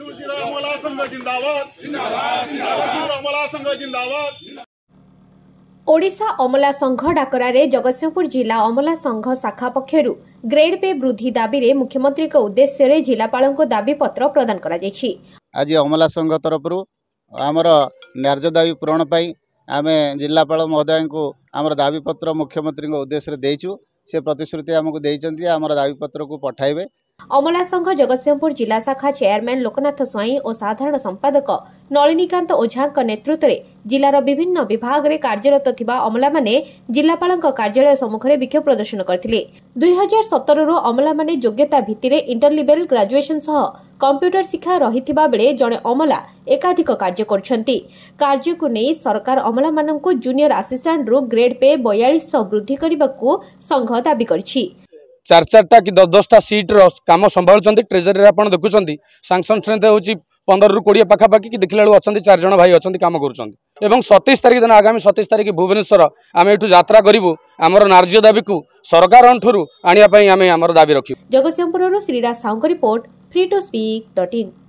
ଓଡ଼ିଶା ଅମଲା ସଂଘ ଡାକରାରେ ଜଗତସିଂହପୁର ଜିଲ୍ଲା ଅମଲା ସଂଘ ଶାଖା ପକ୍ଷରୁ ଗ୍ରେଡ୍ ପେ ବୃଦ୍ଧି ଦାବିରେ ମୁଖ୍ୟମନ୍ତ୍ରୀଙ୍କ ଉଦ୍ଦେଶ୍ୟରେ ଜିଲ୍ଲାପାଳଙ୍କ ଦାବିପତ୍ର ପ୍ରଦାନ କରାଯାଇଛି ଆଜି ଅମଲା ସଂଘ ତରଫରୁ ଆମର ନ୍ୟାର୍ଯ୍ୟ ଦାବି ପୂରଣ ପାଇଁ ଆମେ ଜିଲ୍ଲାପାଳ ମହୋଦୟଙ୍କୁ ଆମର ଦାବିପତ୍ର ମୁଖ୍ୟମନ୍ତ୍ରୀଙ୍କ ଉଦ୍ଦେଶ୍ୟରେ ଦେଇଛୁ ସେ ପ୍ରତିଶ୍ରୁତି ଆମକୁ ଦେଇଛନ୍ତି ଆମର ଦାବିପତ୍ରକୁ ପଠାଇବେ ଅମଲା ସଂଘ ଜଗତସିଂହପୁର ଜିଲ୍ଲା ଶାଖା ଚେୟାରମ୍ୟାନ୍ ଲୋକନାଥ ସ୍ୱାଇଁ ଓ ସାଧାରଣ ସମ୍ପାଦକ ନଳିନୀକାନ୍ତ ଓଝାଙ୍କ ନେତୃତ୍ୱରେ ଜିଲ୍ଲାର ବିଭିନ୍ନ ବିଭାଗରେ କାର୍ଯ୍ୟରତ ଥିବା ଅମଲାମାନେ ଜିଲ୍ଲାପାଳଙ୍କ କାର୍ଯ୍ୟାଳୟ ସମ୍ମୁଖରେ ବିକ୍ଷୋଭ ପ୍ରଦର୍ଶନ କରିଥିଲେ ଦୁଇହଜାର ସତରରୁ ଅମଲାମାନେ ଯୋଗ୍ୟତା ଭିତ୍ତିରେ ଇଣ୍ଟରଲିବେଲ୍ ଗ୍ରାଜୁଏସନ୍ ସହ କମ୍ପ୍ୟୁଟର ଶିକ୍ଷା ରହିଥିବା ବେଳେ ଜଣେ ଅମଲା ଏକାଧିକ କାର୍ଯ୍ୟ କରୁଛନ୍ତି କାର୍ଯ୍ୟକୁ ନେଇ ସରକାର ଅମଲାମାନଙ୍କୁ ଜୁନିୟର ଆସିଷ୍ଟାଣ୍ଟରୁ ଗ୍ରେଡ୍ ପେ ବୟାଳିଶ ବୃଦ୍ଧି କରିବାକୁ ସଂଘ ଦାବି କରିଛି ଚାରି ଚାରିଟା କି ଦଶ ଦଶଟା ସିଟ୍ର କାମ ସମ୍ଭାଳୁଛନ୍ତି ଟ୍ରେଜରୀରେ ଆପଣ ଦେଖୁଛନ୍ତି ସାଙ୍ଗସନ୍ ଷ୍ଟ୍ରେନ୍ଥ ହେଉଛି ପନ୍ଦରରୁ କୋଡ଼ିଏ ପାଖାପାଖି କି ଦେଖିଲା ବେଳକୁ ଅଛନ୍ତି ଚାରି ଜଣ ଭାଇ ଅଛନ୍ତି କାମ କରୁଛନ୍ତି ଏବଂ ସତେଇଶ ତାରିଖ ଦିନ ଆଗାମୀ ସତେଇଶ ତାରିଖ ଭୁବନେଶ୍ୱର ଆମେ ଏଠୁ ଯାତ୍ରା କରିବୁ ଆମର ନାର୍ଯ୍ୟ ଦାବିକୁ ସରକାରଙ୍କଠାରୁ ଆଣିବା ପାଇଁ ଆମେ ଆମର ଦାବି ରଖିବୁ ଜଗତସିଂହପୁରରୁ ଶ୍ରୀରା ସାହୁଙ୍କ ରିପୋର୍ଟ ଫ୍ରି